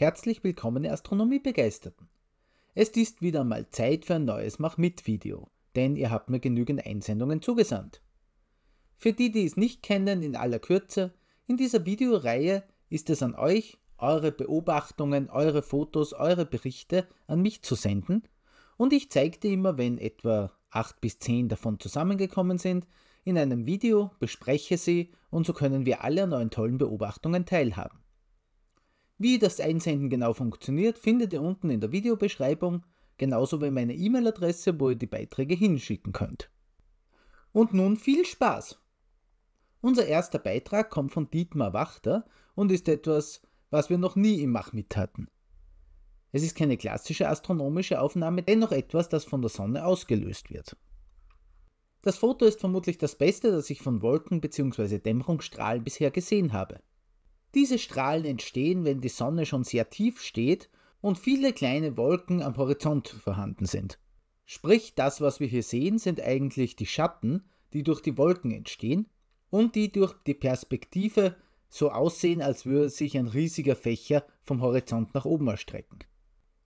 Herzlich willkommen, Astronomiebegeisterten! Es ist wieder mal Zeit für ein neues Mach-Mit-Video, denn ihr habt mir genügend Einsendungen zugesandt. Für die, die es nicht kennen, in aller Kürze, in dieser Videoreihe ist es an euch, eure Beobachtungen, eure Fotos, eure Berichte an mich zu senden und ich dir immer, wenn etwa 8 bis 10 davon zusammengekommen sind, in einem Video bespreche sie und so können wir alle an euren tollen Beobachtungen teilhaben. Wie das Einsenden genau funktioniert, findet ihr unten in der Videobeschreibung, genauso wie meine E-Mail-Adresse, wo ihr die Beiträge hinschicken könnt. Und nun viel Spaß! Unser erster Beitrag kommt von Dietmar Wachter und ist etwas, was wir noch nie im Mach mit hatten. Es ist keine klassische astronomische Aufnahme, dennoch etwas, das von der Sonne ausgelöst wird. Das Foto ist vermutlich das Beste, das ich von Wolken bzw. Dämmerungsstrahlen bisher gesehen habe. Diese Strahlen entstehen, wenn die Sonne schon sehr tief steht und viele kleine Wolken am Horizont vorhanden sind. Sprich, das, was wir hier sehen, sind eigentlich die Schatten, die durch die Wolken entstehen und die durch die Perspektive so aussehen, als würde sich ein riesiger Fächer vom Horizont nach oben erstrecken.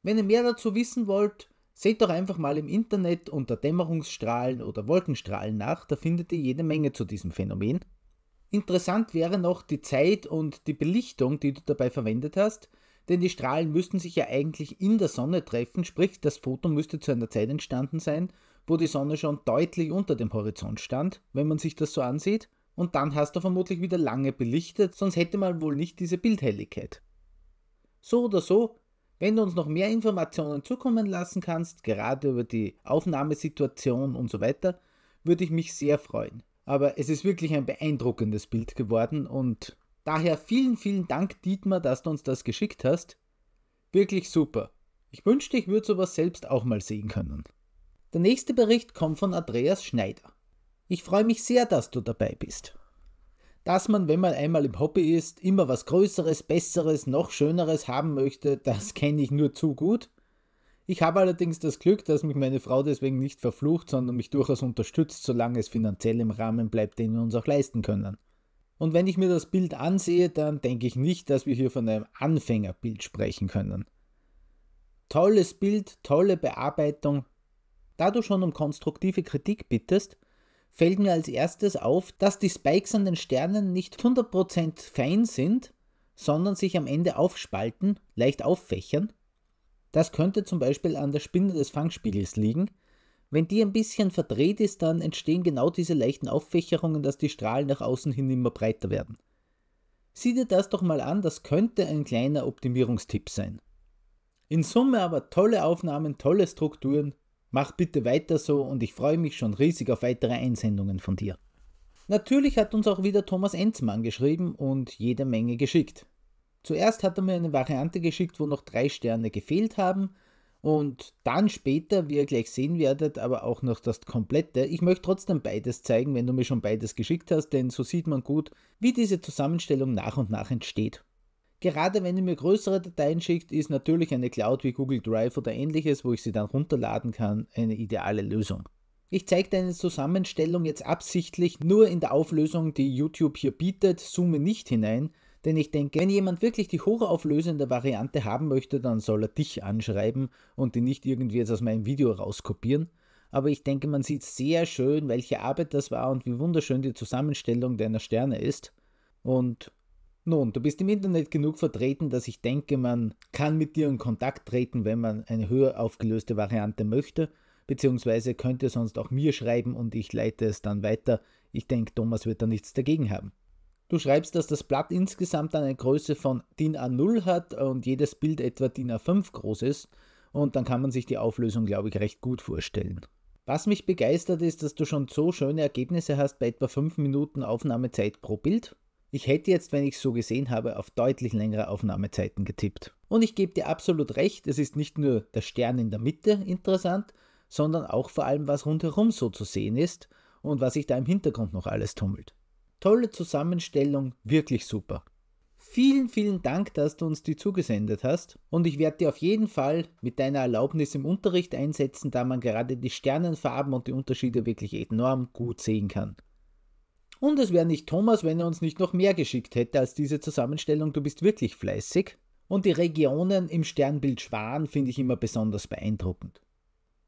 Wenn ihr mehr dazu wissen wollt, seht doch einfach mal im Internet unter Dämmerungsstrahlen oder Wolkenstrahlen nach, da findet ihr jede Menge zu diesem Phänomen Interessant wäre noch die Zeit und die Belichtung, die du dabei verwendet hast, denn die Strahlen müssten sich ja eigentlich in der Sonne treffen, sprich das Foto müsste zu einer Zeit entstanden sein, wo die Sonne schon deutlich unter dem Horizont stand, wenn man sich das so ansieht, und dann hast du vermutlich wieder lange belichtet, sonst hätte man wohl nicht diese Bildhelligkeit. So oder so, wenn du uns noch mehr Informationen zukommen lassen kannst, gerade über die Aufnahmesituation und so weiter, würde ich mich sehr freuen. Aber es ist wirklich ein beeindruckendes Bild geworden und daher vielen, vielen Dank, Dietmar, dass du uns das geschickt hast. Wirklich super. Ich wünschte, ich würde sowas selbst auch mal sehen können. Der nächste Bericht kommt von Andreas Schneider. Ich freue mich sehr, dass du dabei bist. Dass man, wenn man einmal im Hobby ist, immer was Größeres, Besseres, noch Schöneres haben möchte, das kenne ich nur zu gut. Ich habe allerdings das Glück, dass mich meine Frau deswegen nicht verflucht, sondern mich durchaus unterstützt, solange es finanziell im Rahmen bleibt, den wir uns auch leisten können. Und wenn ich mir das Bild ansehe, dann denke ich nicht, dass wir hier von einem Anfängerbild sprechen können. Tolles Bild, tolle Bearbeitung. Da du schon um konstruktive Kritik bittest, fällt mir als erstes auf, dass die Spikes an den Sternen nicht 100% fein sind, sondern sich am Ende aufspalten, leicht auffächern das könnte zum Beispiel an der Spinne des Fangspiegels liegen. Wenn die ein bisschen verdreht ist, dann entstehen genau diese leichten Auffächerungen, dass die Strahlen nach außen hin immer breiter werden. Sieh dir das doch mal an, das könnte ein kleiner Optimierungstipp sein. In Summe aber tolle Aufnahmen, tolle Strukturen. Mach bitte weiter so und ich freue mich schon riesig auf weitere Einsendungen von dir. Natürlich hat uns auch wieder Thomas Enzmann geschrieben und jede Menge geschickt. Zuerst hat er mir eine Variante geschickt, wo noch drei Sterne gefehlt haben. Und dann später, wie ihr gleich sehen werdet, aber auch noch das komplette. Ich möchte trotzdem beides zeigen, wenn du mir schon beides geschickt hast, denn so sieht man gut, wie diese Zusammenstellung nach und nach entsteht. Gerade wenn ihr mir größere Dateien schickt, ist natürlich eine Cloud wie Google Drive oder ähnliches, wo ich sie dann runterladen kann, eine ideale Lösung. Ich zeige deine Zusammenstellung jetzt absichtlich nur in der Auflösung, die YouTube hier bietet, zoome nicht hinein, denn ich denke, wenn jemand wirklich die hochauflösende Variante haben möchte, dann soll er dich anschreiben und die nicht irgendwie jetzt aus meinem Video rauskopieren. Aber ich denke, man sieht sehr schön, welche Arbeit das war und wie wunderschön die Zusammenstellung deiner Sterne ist. Und nun, du bist im Internet genug vertreten, dass ich denke, man kann mit dir in Kontakt treten, wenn man eine höher aufgelöste Variante möchte beziehungsweise könnt ihr sonst auch mir schreiben und ich leite es dann weiter. Ich denke, Thomas wird da nichts dagegen haben. Du schreibst, dass das Blatt insgesamt eine Größe von DIN A0 hat und jedes Bild etwa DIN A5 groß ist. Und dann kann man sich die Auflösung, glaube ich, recht gut vorstellen. Was mich begeistert ist, dass du schon so schöne Ergebnisse hast bei etwa 5 Minuten Aufnahmezeit pro Bild. Ich hätte jetzt, wenn ich es so gesehen habe, auf deutlich längere Aufnahmezeiten getippt. Und ich gebe dir absolut recht, es ist nicht nur der Stern in der Mitte interessant, sondern auch vor allem, was rundherum so zu sehen ist und was sich da im Hintergrund noch alles tummelt. Tolle Zusammenstellung, wirklich super. Vielen, vielen Dank, dass du uns die zugesendet hast und ich werde dir auf jeden Fall mit deiner Erlaubnis im Unterricht einsetzen, da man gerade die Sternenfarben und die Unterschiede wirklich enorm gut sehen kann. Und es wäre nicht Thomas, wenn er uns nicht noch mehr geschickt hätte als diese Zusammenstellung. Du bist wirklich fleißig. Und die Regionen im Sternbild Schwan finde ich immer besonders beeindruckend.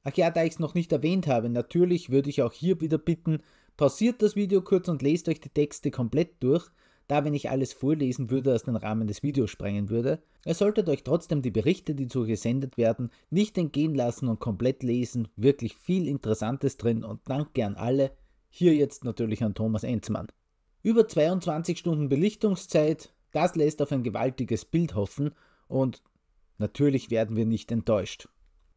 Ach ja, da ich es noch nicht erwähnt habe, natürlich würde ich auch hier wieder bitten, Pausiert das Video kurz und lest euch die Texte komplett durch, da wenn ich alles vorlesen würde, aus den Rahmen des Videos sprengen würde. Ihr solltet euch trotzdem die Berichte, die so gesendet werden, nicht entgehen lassen und komplett lesen. Wirklich viel Interessantes drin und danke an alle. Hier jetzt natürlich an Thomas Enzmann. Über 22 Stunden Belichtungszeit, das lässt auf ein gewaltiges Bild hoffen und natürlich werden wir nicht enttäuscht.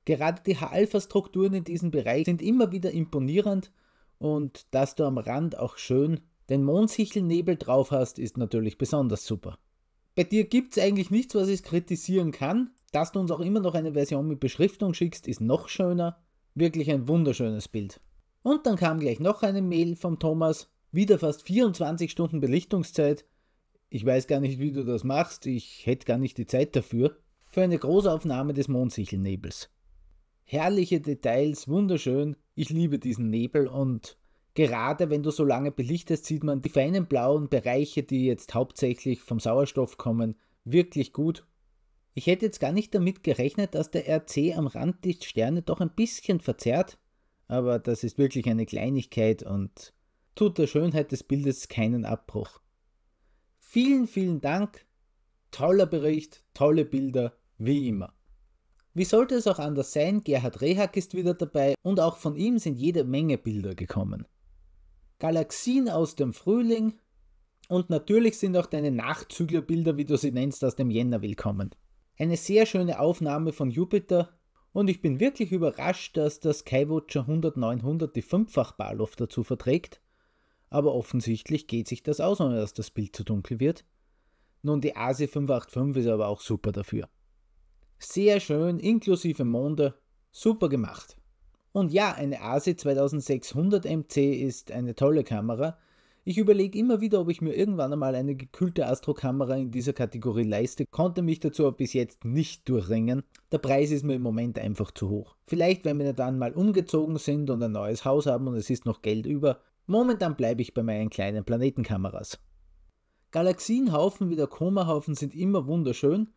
Gerade die H-Alpha-Strukturen in diesem Bereich sind immer wieder imponierend und dass du am Rand auch schön den Mondsichelnebel drauf hast, ist natürlich besonders super. Bei dir gibt es eigentlich nichts, was ich kritisieren kann. Dass du uns auch immer noch eine Version mit Beschriftung schickst, ist noch schöner. Wirklich ein wunderschönes Bild. Und dann kam gleich noch eine Mail vom Thomas. Wieder fast 24 Stunden Belichtungszeit. Ich weiß gar nicht, wie du das machst. Ich hätte gar nicht die Zeit dafür. Für eine Großaufnahme des Mondsichelnebels. Herrliche Details, wunderschön. Ich liebe diesen Nebel und gerade wenn du so lange belichtest, sieht man die feinen blauen Bereiche, die jetzt hauptsächlich vom Sauerstoff kommen, wirklich gut. Ich hätte jetzt gar nicht damit gerechnet, dass der RC am Rand die Sterne doch ein bisschen verzerrt, aber das ist wirklich eine Kleinigkeit und tut der Schönheit des Bildes keinen Abbruch. Vielen, vielen Dank. Toller Bericht, tolle Bilder, wie immer. Wie sollte es auch anders sein, Gerhard Rehack ist wieder dabei und auch von ihm sind jede Menge Bilder gekommen. Galaxien aus dem Frühling und natürlich sind auch deine Nachzüglerbilder, wie du sie nennst, aus dem Jänner willkommen. Eine sehr schöne Aufnahme von Jupiter und ich bin wirklich überrascht, dass das Skywatcher 100-900 die 5-fach Barluft dazu verträgt, aber offensichtlich geht sich das aus, ohne dass das Bild zu dunkel wird. Nun, die AC585 ist aber auch super dafür. Sehr schön, inklusive Monde, super gemacht. Und ja, eine ASI 2600 MC ist eine tolle Kamera. Ich überlege immer wieder, ob ich mir irgendwann einmal eine gekühlte Astro-Kamera in dieser Kategorie leiste, konnte mich dazu aber bis jetzt nicht durchringen. Der Preis ist mir im Moment einfach zu hoch. Vielleicht, wenn wir dann mal umgezogen sind und ein neues Haus haben und es ist noch Geld über. Momentan bleibe ich bei meinen kleinen Planetenkameras. Galaxienhaufen wie der Komahaufen sind immer wunderschön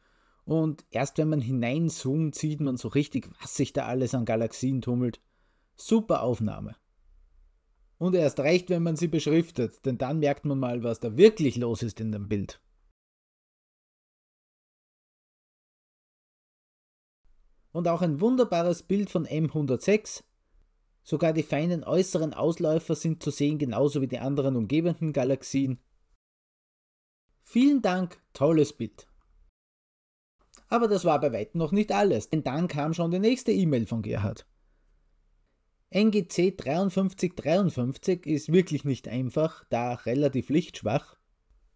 und erst wenn man hineinzoomt, sieht man so richtig, was sich da alles an Galaxien tummelt. Super Aufnahme. Und erst recht, wenn man sie beschriftet, denn dann merkt man mal, was da wirklich los ist in dem Bild. Und auch ein wunderbares Bild von M106. Sogar die feinen äußeren Ausläufer sind zu sehen, genauso wie die anderen umgebenden Galaxien. Vielen Dank, tolles Bild. Aber das war bei weitem noch nicht alles, denn dann kam schon die nächste E-Mail von Gerhard. NGC 5353 ist wirklich nicht einfach, da relativ lichtschwach.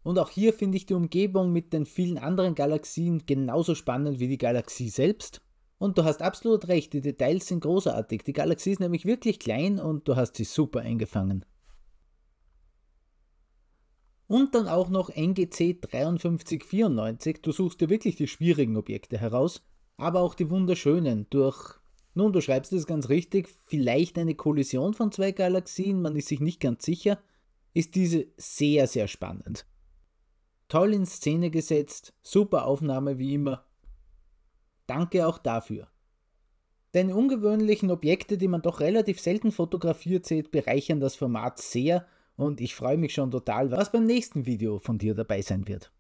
Und auch hier finde ich die Umgebung mit den vielen anderen Galaxien genauso spannend wie die Galaxie selbst. Und du hast absolut recht, die Details sind großartig. Die Galaxie ist nämlich wirklich klein und du hast sie super eingefangen. Und dann auch noch NGC 5394. Du suchst dir wirklich die schwierigen Objekte heraus, aber auch die wunderschönen durch, nun, du schreibst es ganz richtig, vielleicht eine Kollision von zwei Galaxien, man ist sich nicht ganz sicher, ist diese sehr, sehr spannend. Toll in Szene gesetzt, super Aufnahme wie immer. Danke auch dafür. Deine ungewöhnlichen Objekte, die man doch relativ selten fotografiert sieht, bereichern das Format sehr und ich freue mich schon total, was beim nächsten Video von dir dabei sein wird.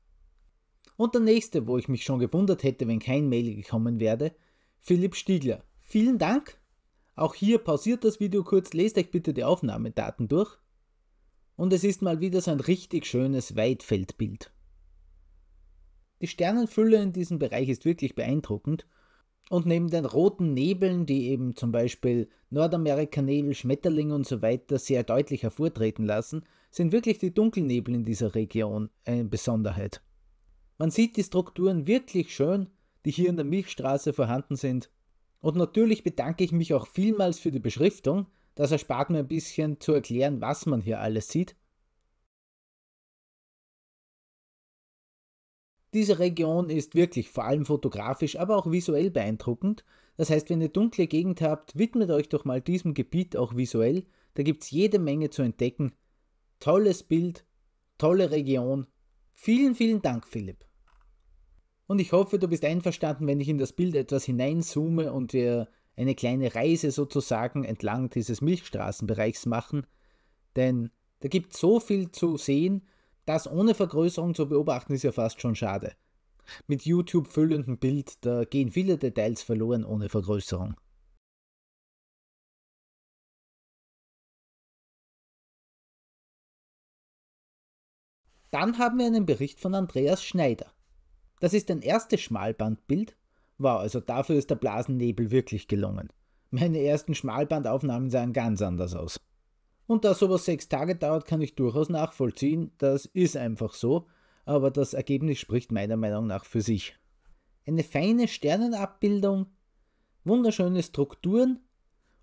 Und der nächste, wo ich mich schon gewundert hätte, wenn kein Mail gekommen wäre, Philipp Stiegler. Vielen Dank. Auch hier pausiert das Video kurz, lest euch bitte die Aufnahmedaten durch. Und es ist mal wieder so ein richtig schönes Weitfeldbild. Die Sternenfülle in diesem Bereich ist wirklich beeindruckend und neben den roten Nebeln, die eben zum Beispiel Nordamerikanebel, Schmetterlinge und so weiter sehr deutlich hervortreten lassen, sind wirklich die Dunkelnebel in dieser Region eine Besonderheit. Man sieht die Strukturen wirklich schön, die hier in der Milchstraße vorhanden sind. Und natürlich bedanke ich mich auch vielmals für die Beschriftung, das erspart mir ein bisschen zu erklären, was man hier alles sieht. Diese Region ist wirklich vor allem fotografisch, aber auch visuell beeindruckend. Das heißt, wenn ihr dunkle Gegend habt, widmet euch doch mal diesem Gebiet auch visuell. Da gibt es jede Menge zu entdecken. Tolles Bild, tolle Region. Vielen, vielen Dank, Philipp. Und ich hoffe, du bist einverstanden, wenn ich in das Bild etwas hineinzoome und wir eine kleine Reise sozusagen entlang dieses Milchstraßenbereichs machen. Denn da gibt es so viel zu sehen das ohne Vergrößerung zu beobachten ist ja fast schon schade. Mit YouTube füllendem Bild, da gehen viele Details verloren ohne Vergrößerung. Dann haben wir einen Bericht von Andreas Schneider. Das ist ein erstes Schmalbandbild. Wow, also dafür ist der Blasennebel wirklich gelungen. Meine ersten Schmalbandaufnahmen sahen ganz anders aus. Und da sowas sechs Tage dauert, kann ich durchaus nachvollziehen. Das ist einfach so. Aber das Ergebnis spricht meiner Meinung nach für sich. Eine feine Sternenabbildung, wunderschöne Strukturen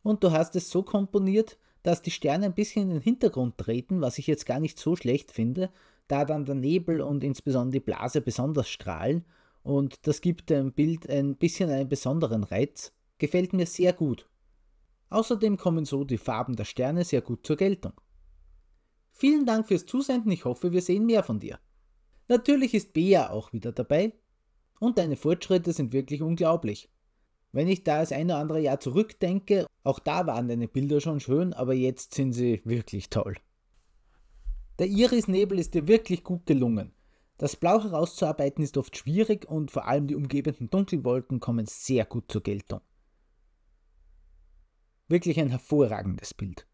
und du hast es so komponiert, dass die Sterne ein bisschen in den Hintergrund treten, was ich jetzt gar nicht so schlecht finde, da dann der Nebel und insbesondere die Blase besonders strahlen und das gibt dem Bild ein bisschen einen besonderen Reiz. Gefällt mir sehr gut. Außerdem kommen so die Farben der Sterne sehr gut zur Geltung. Vielen Dank fürs Zusenden, ich hoffe, wir sehen mehr von dir. Natürlich ist Bea auch wieder dabei. Und deine Fortschritte sind wirklich unglaublich. Wenn ich da das ein oder andere Jahr zurückdenke, auch da waren deine Bilder schon schön, aber jetzt sind sie wirklich toll. Der Irisnebel ist dir wirklich gut gelungen. Das Blau herauszuarbeiten ist oft schwierig und vor allem die umgebenden Dunkelwolken kommen sehr gut zur Geltung. Wirklich ein hervorragendes Bild.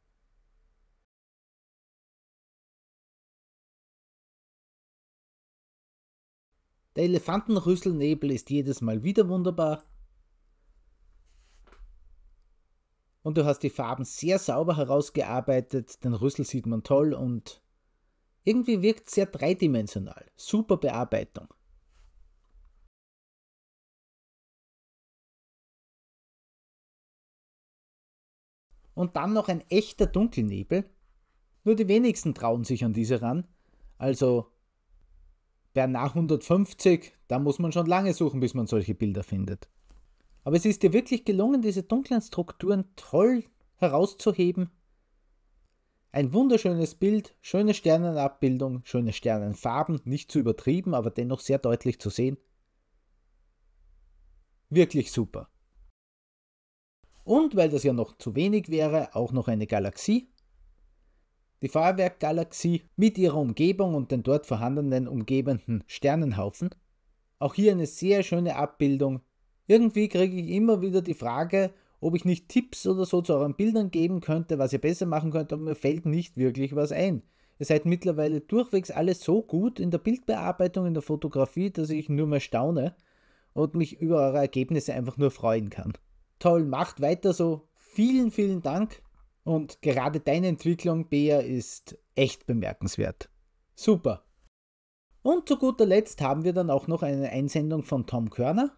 Der Elefantenrüsselnebel ist jedes Mal wieder wunderbar. Und du hast die Farben sehr sauber herausgearbeitet, den Rüssel sieht man toll und irgendwie wirkt sehr dreidimensional. Super Bearbeitung. und dann noch ein echter Dunkelnebel. Nur die wenigsten trauen sich an diese ran. Also bei nach 150, da muss man schon lange suchen, bis man solche Bilder findet. Aber es ist dir wirklich gelungen, diese dunklen Strukturen toll herauszuheben. Ein wunderschönes Bild, schöne Sternenabbildung, schöne Sternenfarben, nicht zu übertrieben, aber dennoch sehr deutlich zu sehen. Wirklich super. Und weil das ja noch zu wenig wäre, auch noch eine Galaxie. Die Feuerwerkgalaxie mit ihrer Umgebung und den dort vorhandenen umgebenden Sternenhaufen. Auch hier eine sehr schöne Abbildung. Irgendwie kriege ich immer wieder die Frage, ob ich nicht Tipps oder so zu euren Bildern geben könnte, was ihr besser machen könnt, aber mir fällt nicht wirklich was ein. Ihr seid mittlerweile durchwegs alles so gut in der Bildbearbeitung, in der Fotografie, dass ich nur mehr staune und mich über eure Ergebnisse einfach nur freuen kann. Toll, macht weiter so. Vielen, vielen Dank. Und gerade deine Entwicklung, Bea, ist echt bemerkenswert. Super. Und zu guter Letzt haben wir dann auch noch eine Einsendung von Tom Körner.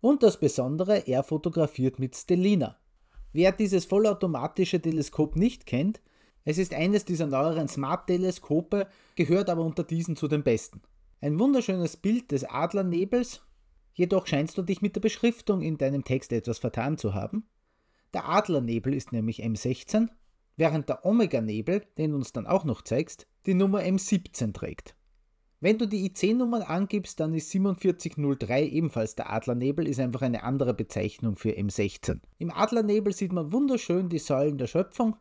Und das Besondere, er fotografiert mit Stellina. Wer dieses vollautomatische Teleskop nicht kennt, es ist eines dieser neueren Smart-Teleskope, gehört aber unter diesen zu den besten. Ein wunderschönes Bild des Adlernebels Jedoch scheinst du dich mit der Beschriftung in deinem Text etwas vertan zu haben. Der Adlernebel ist nämlich M16, während der Omega-Nebel, den du uns dann auch noch zeigst, die Nummer M17 trägt. Wenn du die IC-Nummern angibst, dann ist 4703 ebenfalls der Adlernebel, ist einfach eine andere Bezeichnung für M16. Im Adlernebel sieht man wunderschön die Säulen der Schöpfung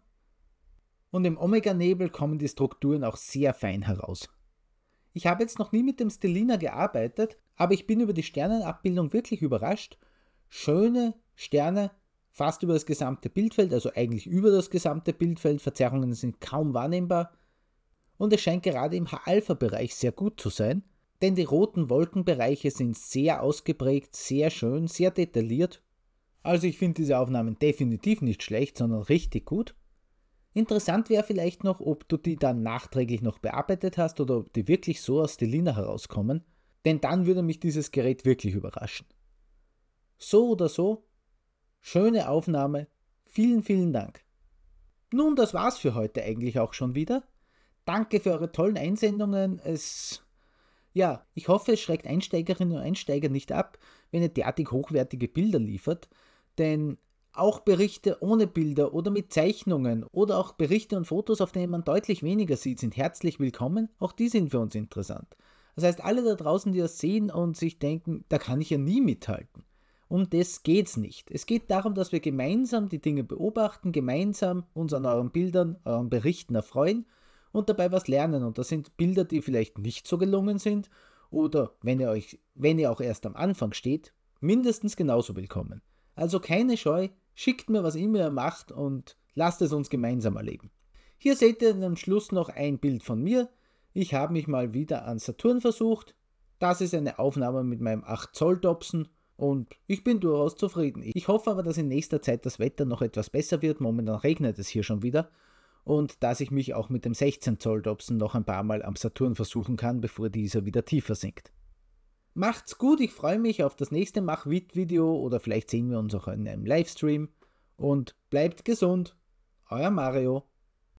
und im Omega-Nebel kommen die Strukturen auch sehr fein heraus. Ich habe jetzt noch nie mit dem Stellina gearbeitet, aber ich bin über die Sternenabbildung wirklich überrascht. Schöne Sterne, fast über das gesamte Bildfeld, also eigentlich über das gesamte Bildfeld, Verzerrungen sind kaum wahrnehmbar. Und es scheint gerade im H-Alpha-Bereich sehr gut zu sein, denn die roten Wolkenbereiche sind sehr ausgeprägt, sehr schön, sehr detailliert. Also ich finde diese Aufnahmen definitiv nicht schlecht, sondern richtig gut. Interessant wäre vielleicht noch, ob du die dann nachträglich noch bearbeitet hast oder ob die wirklich so aus der Lina herauskommen denn dann würde mich dieses Gerät wirklich überraschen. So oder so, schöne Aufnahme, vielen, vielen Dank. Nun, das war's für heute eigentlich auch schon wieder. Danke für eure tollen Einsendungen. Es ja, ich hoffe, es schreckt Einsteigerinnen und Einsteiger nicht ab, wenn ihr derartig hochwertige Bilder liefert, denn auch Berichte ohne Bilder oder mit Zeichnungen oder auch Berichte und Fotos, auf denen man deutlich weniger sieht, sind herzlich willkommen. Auch die sind für uns interessant. Das heißt, alle da draußen, die das sehen und sich denken, da kann ich ja nie mithalten. Um das geht es nicht. Es geht darum, dass wir gemeinsam die Dinge beobachten, gemeinsam uns an euren Bildern, euren Berichten erfreuen und dabei was lernen. Und das sind Bilder, die vielleicht nicht so gelungen sind oder wenn ihr euch, wenn ihr auch erst am Anfang steht, mindestens genauso willkommen. Also keine Scheu, schickt mir, was immer ihr macht und lasst es uns gemeinsam erleben. Hier seht ihr am Schluss noch ein Bild von mir. Ich habe mich mal wieder an Saturn versucht. Das ist eine Aufnahme mit meinem 8 Zoll Dobson und ich bin durchaus zufrieden. Ich hoffe aber, dass in nächster Zeit das Wetter noch etwas besser wird. Momentan regnet es hier schon wieder. Und dass ich mich auch mit dem 16 Zoll Dobson noch ein paar Mal am Saturn versuchen kann, bevor dieser wieder tiefer sinkt. Macht's gut, ich freue mich auf das nächste Mach-Wit-Video oder vielleicht sehen wir uns auch in einem Livestream. Und bleibt gesund, euer Mario.